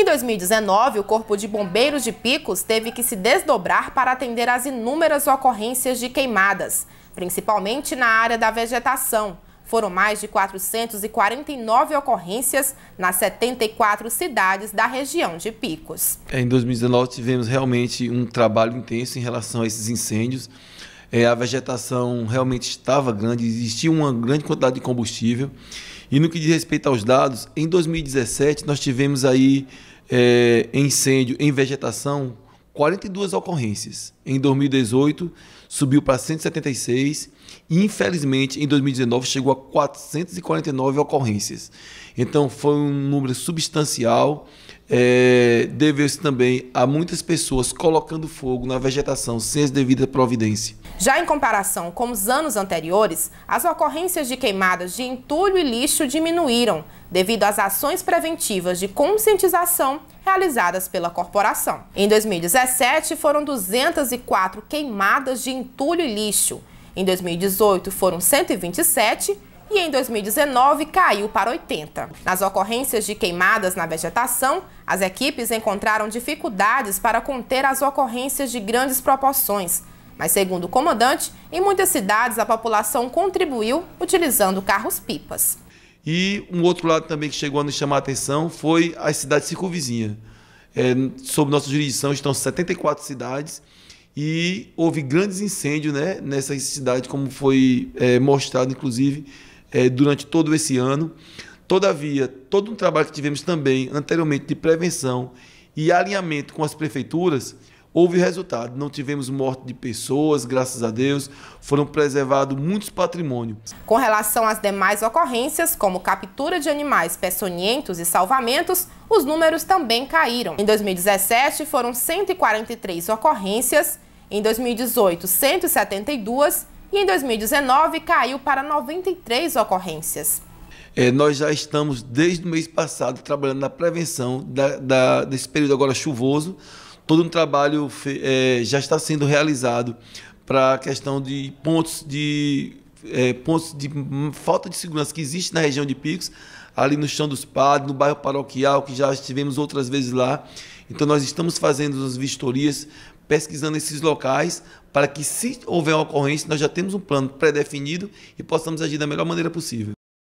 Em 2019, o Corpo de Bombeiros de Picos teve que se desdobrar para atender às inúmeras ocorrências de queimadas, principalmente na área da vegetação. Foram mais de 449 ocorrências nas 74 cidades da região de Picos. É, em 2019, tivemos realmente um trabalho intenso em relação a esses incêndios. É, a vegetação realmente estava grande, existia uma grande quantidade de combustível e no que diz respeito aos dados, em 2017 nós tivemos aí é, incêndio em vegetação 42 ocorrências. Em 2018 subiu para 176 e infelizmente em 2019 chegou a 449 ocorrências. Então foi um número substancial é, deveu-se também a muitas pessoas colocando fogo na vegetação sem as devidas providência. Já em comparação com os anos anteriores, as ocorrências de queimadas de entulho e lixo diminuíram devido às ações preventivas de conscientização realizadas pela corporação. Em 2017, foram 204 queimadas de entulho e lixo. Em 2018, foram 127 e em 2019 caiu para 80. Nas ocorrências de queimadas na vegetação, as equipes encontraram dificuldades para conter as ocorrências de grandes proporções. Mas, segundo o comandante, em muitas cidades a população contribuiu utilizando carros-pipas. E um outro lado também que chegou a nos chamar a atenção foi as cidades circunvizinhas. É, sob nossa jurisdição estão 74 cidades e houve grandes incêndios né, nessas cidades, como foi é, mostrado, inclusive, é, durante todo esse ano. Todavia, todo um trabalho que tivemos também anteriormente de prevenção e alinhamento com as prefeituras, houve resultado. Não tivemos morte de pessoas, graças a Deus. Foram preservados muitos patrimônios. Com relação às demais ocorrências, como captura de animais peçonhentos e salvamentos, os números também caíram. Em 2017, foram 143 ocorrências. Em 2018, 172 e em 2019 caiu para 93 ocorrências. É, nós já estamos, desde o mês passado, trabalhando na prevenção da, da, desse período agora chuvoso. Todo um trabalho é, já está sendo realizado para a questão de pontos de é, pontos de falta de segurança que existe na região de Picos, ali no Chão dos Padres, no bairro Paroquial, que já estivemos outras vezes lá. Então, nós estamos fazendo as vistorias, pesquisando esses locais, para que, se houver uma ocorrência, nós já temos um plano pré-definido e possamos agir da melhor maneira possível.